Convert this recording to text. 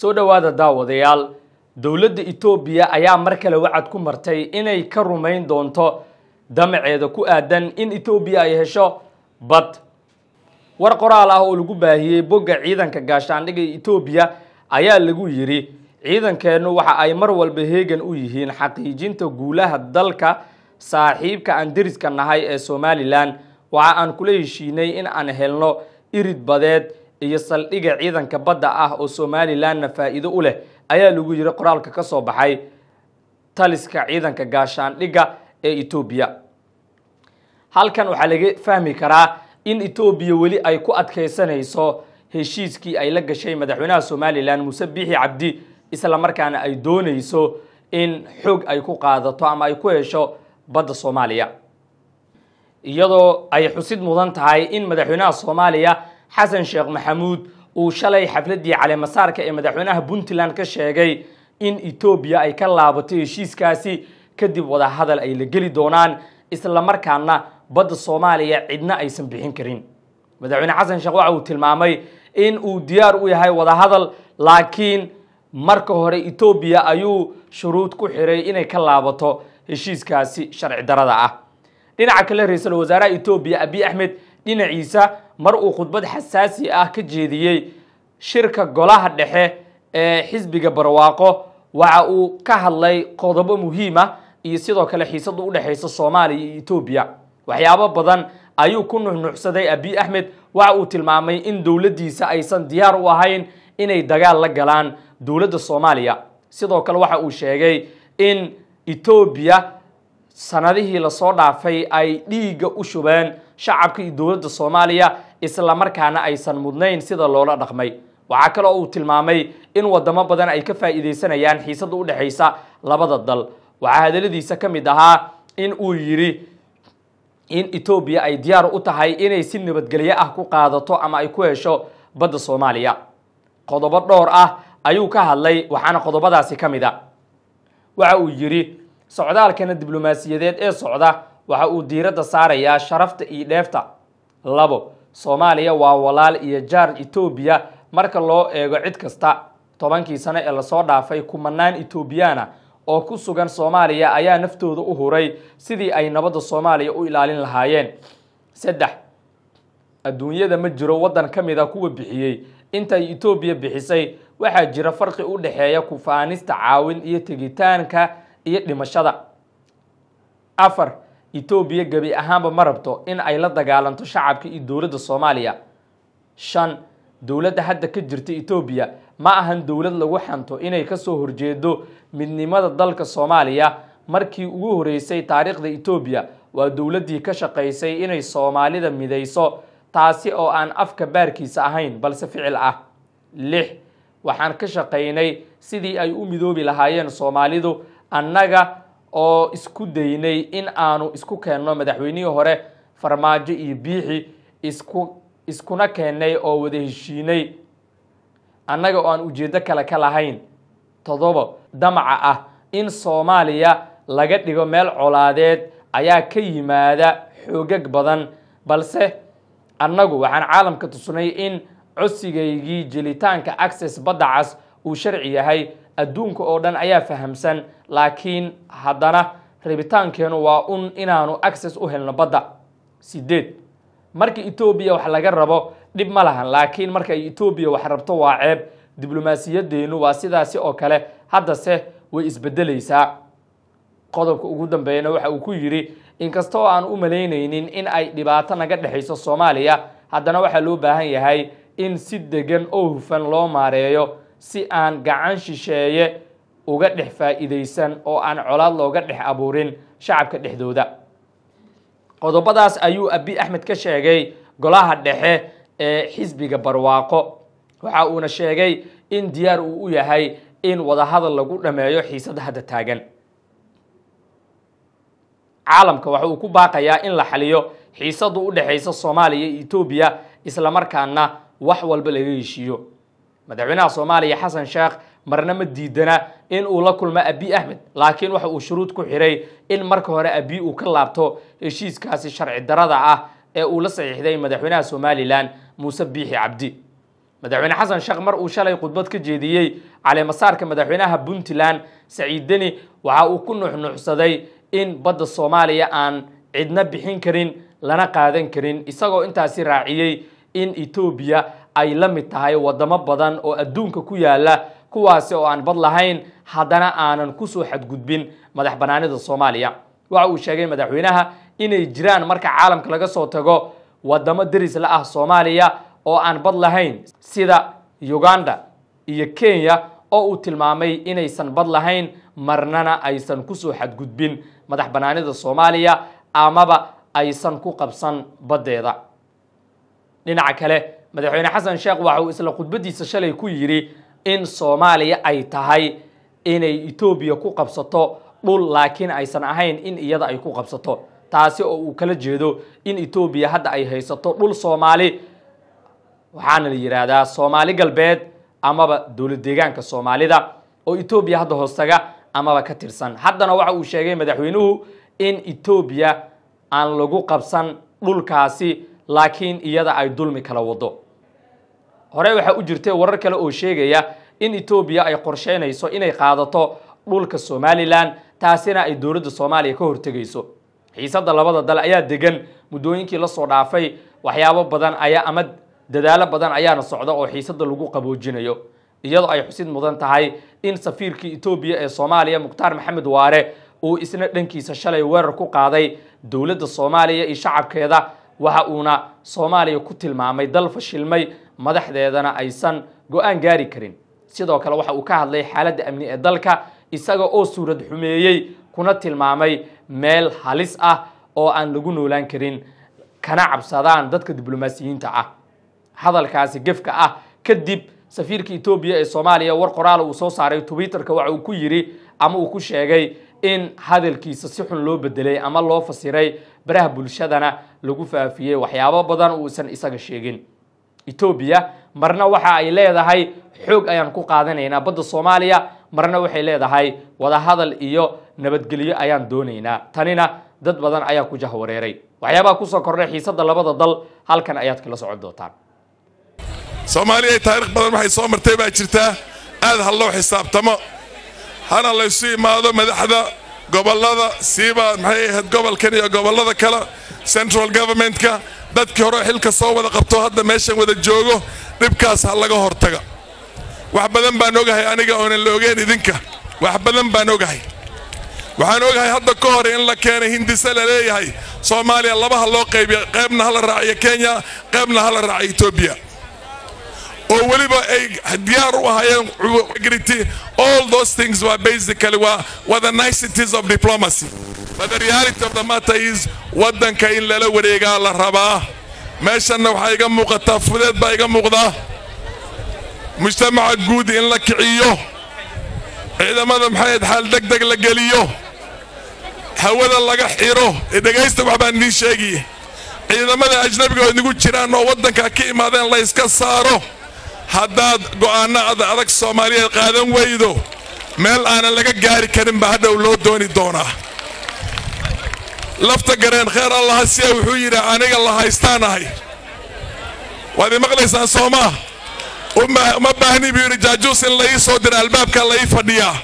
soo dhowaada daawadayaal dowladda itoobiya ayaa mar kale wacad ku martay inay ka rumayn doonto damaceeda ku aadan in itoobiya ay hesho bad war qoraal ah oo lagu baahiyey bogga ciidanka gaashaandhiga itoobiya ayaa lagu yidhi ciidankeennu waxa ay mar walba heegan u yihiin xaqiijinta guulaha dalka saaxiibka aan deriska nahay ee somalilan waxa aan kula heshiinay in aan helno irid badeed iyo saldhigga ciidanka badda ah oo somalilanna faa'iido u leh ayaa lagu yiri qoraalka ka soo baxay taliska ciidanka gaashaandhigga ee etoobiya halkan waxaa laga fahmi karaa in etoobiya weli ay ku adkaysanayso heshiiskii ay la gashay madaxweynaha somalilan muuse biixi cabdi isla markaana ay doonayso in xog ay ku qaadato ama ay ku hesho badda soomaaliya iyadoo ay xusid mudan tahay in madaxweynaha soomaaliya xasan sheekh maxamuud uu shalay xafladii caleemasaarka ee madaxweynaha puntland ka sheegay in etoobiya ay ka laabato heshiiskaasi kadib wadahadal ay la geli doonaan islamarkaana badda soomaaliya cidna aysan bixin karin madaxweyne xasan sheekh waxa uu tilmaamay in uu diyaar u yahay wadahadal laakiin marka hore etoobiya ayuu shuruud ku xiray inay ka laabato heshiiskaasi sharci darada ah dhinaca kale ra-iisul wasaaraha etoobiya abiy axmed dhinaciisa mar uu khudbad xasaasi ah ka jeediyey shirka golaha dhexe ee xisbiga barwaaqo waxa uu ka hadlay qodobo muhiima ah iyo sidoo kale xiisadu u dhexaysa soomaaliya iyo etoobiya waxyaabo badan ayuu ku nuxnuxsaday abiy axmed waxa uu tilmaamay in dowladdiisa aysan diyaar u ahayn inay dagaal la galaan dowladda soomaaliya sidoo kale waxa uu sheegay in etoobiya sanadihii lasoo dhaafay ay dhiigga u shubeen shacabka iyo dowladda soomaaliya isla markaana aysan mudnayn sida loola dhaqmay waxaa kaloo uu tilmaamay in wadamo badan ay ka faa'iidaysanayaan xiisadda u dhexaysa labada dal waxaa hadaladiisa ka mid ahaa in uu yidhi in etoobiya ay diyaar u tahay inay si nabadgelyo ah ku qaadato ama ay ku hesho badda soomaaliya qodobo dhowr ah ayuu ka hadlay waxaana qodobadaasi ka mid a waxa uu yidhi socdaalkana diblomaasiyadeed ee socda waxa uu diiradda saarayaa sharafta iyo dheefta labo soomaaliya waa walaal iyo jaar itoobiya marka loo eego cid kasta tobankii sano ee lasoo dhaafay kumanaan itoobiyaana oo ku sugan soomaaliya ayaa naftooda u huray sidii ay nabadda soomaaliya u ilaalin lahaayeen saddex adduunyada ma jiro waddan ka mid a ah kuwa bixiyey intay etoobiya bixisay waxaa jira farqi u dhexeeya kufaanista caawin iyo tegitaanka iyo dhimashada afar itoobiya gebi ahaanba ma rabto in ay la dagaalanto shacabka iyo dowladda soomaaliya shan dowladda hadda ka jirta itoobiya ma ahan dowlad lagu xanto inay kasoo horjeedo midnimada dalka soomaaliya markii ugu horreysay taariikhda itoobiya waa dowladdii ka shaqaysay inay soomaalida midayso taasi oo aan afka baarkiisa ahayn balse ficil ah lix waxaan ka shaqaynay sidii ay u midoobi lahaayeen soomaalidu annaga oo isku daynay in aanu isku keenno madaxweynihii hore farmaajo iyo biixi isku iskuna keennay oo wada heshiinay annaga oo aan ujeeddo kale ka lahayn toddobo damaca ah in soomaaliya laga dhigo meel colaadeed ayaa ka yimaada xoogag badan balse annagu waxaan caalamka tusnay in codsigaygii jelitaanka acces badda cas uu sharci yahay adduunka oo dhan ayaa fahamsan laakiin haddana rabitaankeenu waa un inaanu access u helno badda sideed marka etoobiya wax laga rabo dhib ma lahan laakiin marka ay etoobiya wax rabto waa ceeb diblomaasiyadeenu waa sidaasi oo kale haddase way isbedelaysaa qodobka ugu dambeeyana waxa uu ku yidhi inkastoo aan u malaynaynin in ay dhibaato naga dhexayso soomaaliya haddana waxaa loo baahan yahay in si degan oo hufan loo maareeyo si aan gacan shisheeye uga dhex faa'iidaysan oo aan colaad looga dhex abuurin shacabka dhexdooda qodobadaas ayuu abi axmed ka sheegay golaha dhexe ee xisbiga barwaaqo waxa uuna sheegay in diyaar uu u yahay in wadahadal lagu dhameeyo xiisada hadda taagan caalamka waxa uu ku baaqayaa in la xaliyo xiisadu u dhexaysa soomaaliya iyo etoobiya markaana wax walba laga heshiiyo madaxweynaha soomaaliya xasan sheekh marna ma diidana in uu la kulmo abi axmed laakiin waxa uu shuruud ku xidhay in marka hore abi uu ka laabto heshiiskaasi sharci darada ah ee uu la saxiixday madaxweynaha somalilan muuse biixi cabdi madaxweyne xasan sheekh mar uu shalay khudbad ka jeediyey caleemasaarka madaxweynaha puntland saciid deni waxa uu ku nuxnuxsaday in badda soomaaliya aan cidna bixin karin lana qaadan karin isagoo intaasi raaciyey in etoobiya ay la mid tahay waddamo badan oo adduunka ku yaalla kuwaasi oo aan bad lahayn haddana aanan kusoo xadgudbin madax banaanida soomaaliya waxa uu sheegay madaxweynaha inay jiraan marka caalamka laga soo tago wadamo deris la ah soomaaliya oo aan bad lahayn sida uganda iyo kenya oo uu tilmaamay inaysan bad lahayn marnana aysan kusoo xadgudbin madax banaanida soomaaliya amaba aysan ku qabsan baddeeda dhinaca kale madaxweyne xasan sheekh waxa uu isla khudbaddiisa shalay ku yidhi in soomaaliya ay tahay inay etoobiya ku qabsato dhul laakiin aysan ahayn in iyada ay ku qabsato taasi oo uu kala jeedo in etoobiya hadda ay haysato dhul soomaali waxaana la yidhaahdaa soomaali galbeed amaba dowlad deegaanka soomaalida oo etoobiya hadda hoostaga amaba ka tirsan haddana waxa uu sheegay madaxweynuhu in etoobiya aan lagu qabsan dhulkaasi laakiin iyada ay dulmi kala waddo hore waxaa u jirtay warar kale oo sheegaya in etoobiya ay qorsheynayso inay qaadato dhulka somalilan taasina ay dowladda soomaaliya ka hortegayso xiisadda labada dal ayaa degan muddooyinkii lasoo dhaafay waxyaabo badan ayaa ama dadaalo badan ayaana socda oo xiisadda lagu qaboojinayo iyadoo ay xusid mudan tahay in safiirkii etoobiya ee soomaaliya mukhtaar maxamed waare uu isna dhankiisa shalay weerar ku qaaday dowladda soomaaliya iyo shacabkeeda waxa uuna soomaaliya ku tilmaamay dal fashilmay madaxdeedana aysan go-aan gaari karin sidoo kale waxa uu ka hadlay xaaladda amni ee dalka isaga oo suurad xumeeyey kuna tilmaamay meel halis ah oo aan lagu noolaan karin kana cabsadaan dadka diblomaasiyiinta ah hadalkaasi gefka ah kadib safiirka etoobiya ee soomaaliya war qoraala uu soo saaray twitterka waxa uu ku yidhi ama uu ku sheegay in hadalkiisa si xun loo bedelay ama loo fasiray baraha bulshadana lagu faafiyey waxyaabo badan uusan isaga sheegin etoobiya marna waxa ay leedahay xoog ayaan ku qaadanaynaa badda soomaaliya marna waxay leedahay wadahadal iyo nabadgelyo ayaan doonaynaa tanina dad badan ayaa ku jahwareeray waxyaabaha kusoo kordhay xiisadda labada dal halkan ayaad kala socon doontaan soomaaliya taarikh badan waxay soo martay baa jirtaa aada ha loo xisaabtamo hana laysu imaado madaxda gobollada siibaa maxay ahayd gobolkan iyo gobollada kale central governmentka dadkii hore xilka soo wada qabto hadda meeshan wada joogo dhibkaas ha laga hortaga wax badan baan ogahay aniga oonan la ogeen idinka wax badan baan ogahay waxaan ogahay hadda ka hore in la keena hindise la leeyahay soomaaliya labaha loo qaybiya qaybna hala raaciyo kenya qaybna hala raaciyo etoobiya oo weliba ay diyaar u ahayeen agrity all those things were basically were, were the niceties of diplomacy but the reality of the matter is waddanka in lala wareegaa la rabaa meeshanna waxaa iga muuqataa fudeed baa iga muuqdaa mujtamaca guud in la kiciyo ciidamada maxayd xaal deg deg la geliyo hawada laga xiro ee dhegaysta wax baan idiin sheegiye ciidamada ajnabiga oo idnigu jiraan oo waddanka ka imaadeen la yska saaro haddaad go'aannaada adag soomaaliyeed qaadan weydo meel aanan laga gaari karinba hadhow loo dooni doonaa lafta gareen kheer allaha siya wuxuu yidhi aniga la haystaan ahay waad imaqlaysaan soomaa uma baahni buu yidhi jaajuus in la ii soo dira albaabka la ii fadhiyaa